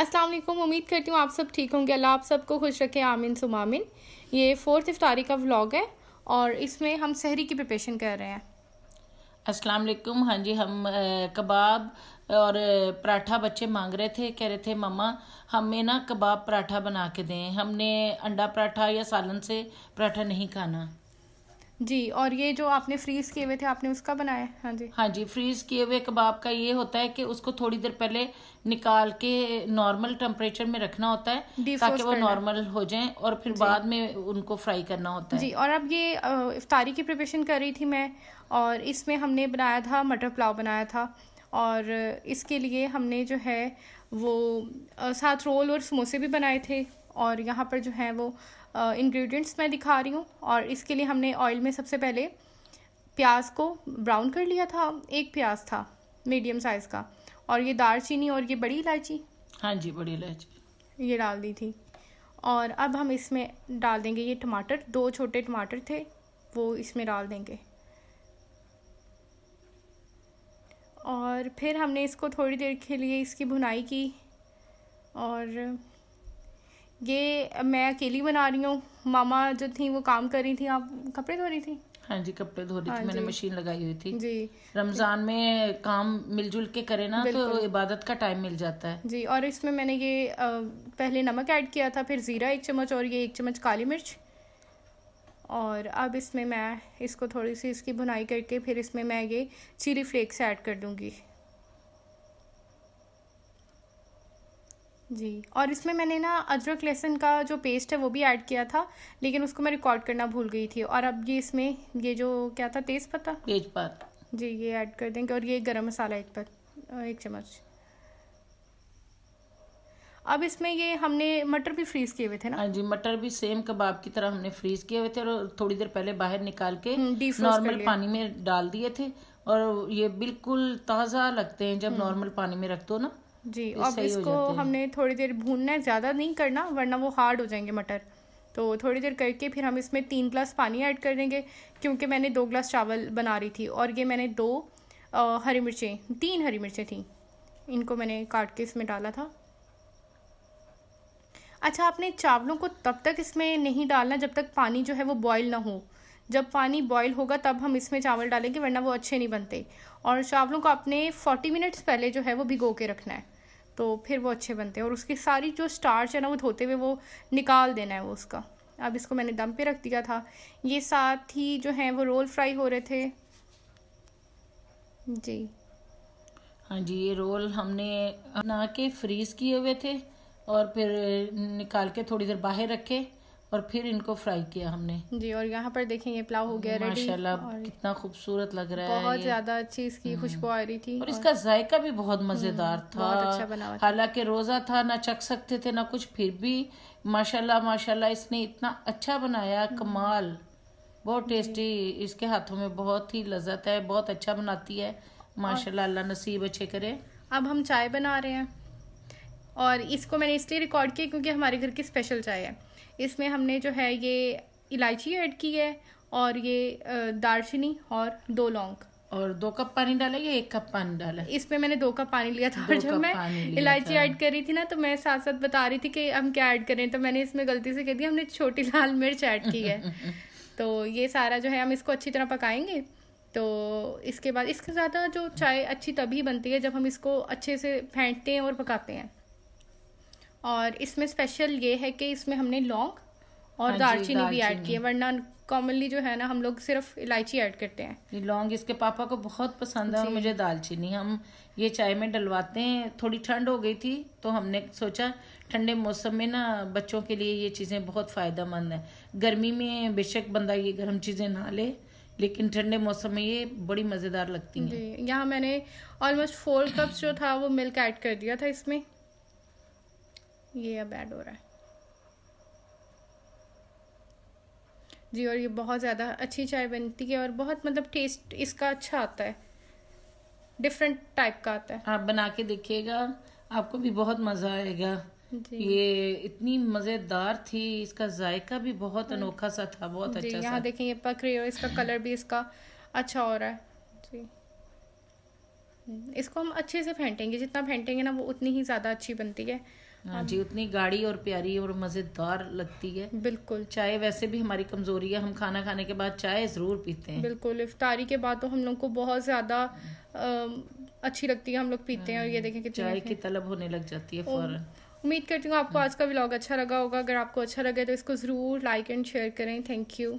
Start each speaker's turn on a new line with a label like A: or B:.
A: अस्सलाम वालेकुम उम्मीद करती हूँ आप सब ठीक होंगे अल्लाह आप सबको खुश रखे आमिन सुमामिन ये फोर्थ इफ्तारी का व्लॉग है और इसमें हम शहरी की प्रिपरेशन कर रहे हैं
B: अस्सलाम वालेकुम हाँ जी हम कबाब और पराठा बच्चे मांग रहे थे कह रहे थे मम्मा हमें ना कबाब पराठा बना के दें हमने अंडा पराठा या सालन से पराठा नहीं खाना जी और ये जो आपने फ्रीज किए हुए थे आपने उसका बनाया है हाँ जी हाँ जी फ्रीज किए हुए कबाब का ये होता है कि उसको थोड़ी देर पहले निकाल के नॉर्मल टेम्परेचर में रखना होता है ताकि वो नॉर्मल हो जाए और फिर बाद में उनको फ्राई करना होता है जी
A: और अब ये इफ्तारी की प्रिपरेशन कर रही थी मैं और इसमें हमने बनाया था मटर पुलाव बनाया था और इसके लिए हमने जो है वो साथ रोल और समोसे भी बनाए थे और यहाँ पर जो है वो इंग्रेडिएंट्स मैं दिखा रही हूँ और इसके लिए हमने ऑयल में सबसे पहले प्याज को ब्राउन कर लिया था एक प्याज था मीडियम साइज़ का और ये दालचीनी और ये बड़ी इलायची
B: हाँ जी बड़ी इलायची
A: ये डाल दी थी और अब हम इसमें डाल देंगे ये टमाटर दो छोटे टमाटर थे वो इसमें डाल देंगे और फिर हमने इसको थोड़ी देर के लिए इसकी भुनाई की और ये मैं अकेली बना रही हूँ मामा
B: जो थी वो काम कर रही थी आप कपड़े धो रही थी हाँ जी कपड़े धो रही हाँ थी मैंने मशीन लगाई हुई थी जी रमजान में काम मिलजुल के करे ना तो इबादत का टाइम मिल जाता है जी और
A: इसमें मैंने ये पहले नमक ऐड किया था फिर ज़ीरा एक चम्मच और ये एक चम्मच काली मिर्च और अब इसमें मैं इसको थोड़ी सी इसकी भुनाई करके फिर इसमें मैं ये चिली फ्लेक्स ऐड कर दूँगी जी और इसमें मैंने ना अदरक लहसुन का जो पेस्ट है वो भी ऐड किया था लेकिन उसको मैं रिकॉर्ड करना भूल गई थी और अब ये इसमें ये जो क्या था तेज़ पत्ता तेज पत्ता जी ये ऐड कर देंगे और ये गरम मसाला एक पर एक चम्मच
B: अब इसमें ये हमने मटर भी फ्रीज किए हुए थे ना हाँ जी मटर भी सेम कबाब की तरह हमने फ्रीज किए हुए थे और थोड़ी देर पहले बाहर निकाल के नॉर्मल हम्म, पानी में डाल दिए थे और ये बिल्कुल ताज़ा लगते हैं जब नॉर्मल हम्म। पानी में रख दो ना जी अब इसको हमने
A: थोड़ी देर भूनना है ज़्यादा नहीं करना वरना वो हार्ड हो जाएंगे मटर तो थोड़ी देर करके फिर हम इसमें तीन ग्लास पानी ऐड कर देंगे क्योंकि मैंने दो ग्लास चावल बना रही थी और ये मैंने दो आ, हरी मिर्चें तीन हरी मिर्चें थी इनको मैंने काट के इसमें डाला था अच्छा आपने चावलों को तब तक इसमें नहीं डालना जब तक पानी जो है वो बॉयल ना हो जब पानी बॉयल होगा तब हम इसमें चावल डालेंगे वरना वो अच्छे नहीं बनते और चावलों को आपने फोर्टी मिनट्स पहले जो है वो भिगो के रखना है तो फिर वो अच्छे बनते हैं और उसकी सारी जो स्टार्च है ना वो धोते हुए वो निकाल देना है वो उसका अब इसको मैंने दम पे रख दिया था ये साथ ही जो है वो रोल फ्राई हो रहे थे
B: जी हाँ जी ये रोल हमने बना के फ्रीज़ किए हुए थे और फिर निकाल के थोड़ी देर बाहर रखे और फिर इनको फ्राई किया हमने
A: जी और यहाँ पर ये पुलाव हो गया रेडी कितना
B: खूबसूरत लग रहा है बहुत ज्यादा अच्छी इसकी हम्म। खुशबू आ रही थी और, और इसका जायका भी बहुत हम्म, मजेदार था बहुत अच्छा बना हालांकि रोजा था ना चख सकते थे ना कुछ फिर भी माशाल्लाह माशाल्लाह इसने इतना अच्छा बनाया हम्म। कमाल बहुत टेस्टी इसके हाथों में बहुत ही लजत है बहुत अच्छा बनाती है माशाल्लाह अल्लाह नसीब अच्छे करे
A: अब हम चाय बना रहे हैं और इसको मैंने इसलिए रिकॉर्ड किया क्योंकि हमारे घर की स्पेशल चाय है इसमें हमने जो है ये इलायची ऐड की है और ये दालचीनी और दो लौंग और दो कप पानी डाला या एक कप पानी डाला इसमें मैंने दो कप पानी लिया था और जब मैं इलायची ऐड कर रही थी ना तो मैं साथ साथ बता रही थी कि हम क्या ऐड करें तो मैंने इसमें गलती से कह दिया हमने छोटी लाल मिर्च ऐड की है तो ये सारा जो है हम इसको अच्छी तरह पकाएंगे तो इसके बाद इसके ज़्यादा जो चाय अच्छी तभी बनती है जब हम इसको अच्छे से फेंटते हैं और पकाते हैं और इसमें स्पेशल ये है कि इसमें हमने लौंग और हाँ दालचीनी भी ऐड की है
B: वरना कॉमनली जो है ना हम लोग सिर्फ इलायची ऐड करते हैं लौंग इसके पापा को बहुत पसंद है और मुझे दालचीनी हम ये चाय में डलवाते हैं थोड़ी ठंड हो गई थी तो हमने सोचा ठंडे मौसम में ना बच्चों के लिए ये चीज़ें बहुत फायदा मंद है गर्मी में बेशक बंदा ये गर्म चीज़ें ना ले लेकिन ठंडे मौसम में ये बड़ी मज़ेदार लगती हैं यहाँ मैंने ऑलमोस्ट फोर कप्स जो था वो मिल्क ऐड कर दिया था इसमें
A: ये अब ऐड हो रहा है जी और ये बहुत ज़्यादा अच्छी चाय बनती है और बहुत मतलब टेस्ट इसका अच्छा आता है
B: डिफरेंट टाइप का आता है आप बना के देखिएगा आपको भी बहुत मज़ा आएगा जी ये इतनी मज़ेदार थी इसका जायका भी बहुत हम्म। अनोखा सा था बहुत अच्छा यहाँ देखें ये पक रही है और इसका कलर भी इसका अच्छा हो रहा
A: है जी
B: हम्म, इसको हम अच्छे से फेंटेंगे जितना फेंटेंगे ना वो उतनी ही ज़्यादा अच्छी बनती है हाँ जी उतनी गाढ़ी और प्यारी और मज़ेदार लगती है बिल्कुल चाय वैसे भी हमारी कमज़ोरी है हम खाना खाने के बाद चाय ज़रूर पीते हैं बिल्कुल इफ्तारी के बाद तो हम लोग को बहुत ज़्यादा अच्छी लगती है हम लोग पीते हैं और ये देखें कि चाय की तलब होने लग जाती है फ़ौरन
A: उम्मीद करती हूँ आपको हाँ। आज का व्लॉग अच्छा लगा होगा अगर आपको अच्छा लगे तो इसको ज़रूर लाइक एंड शेयर करें थैंक यू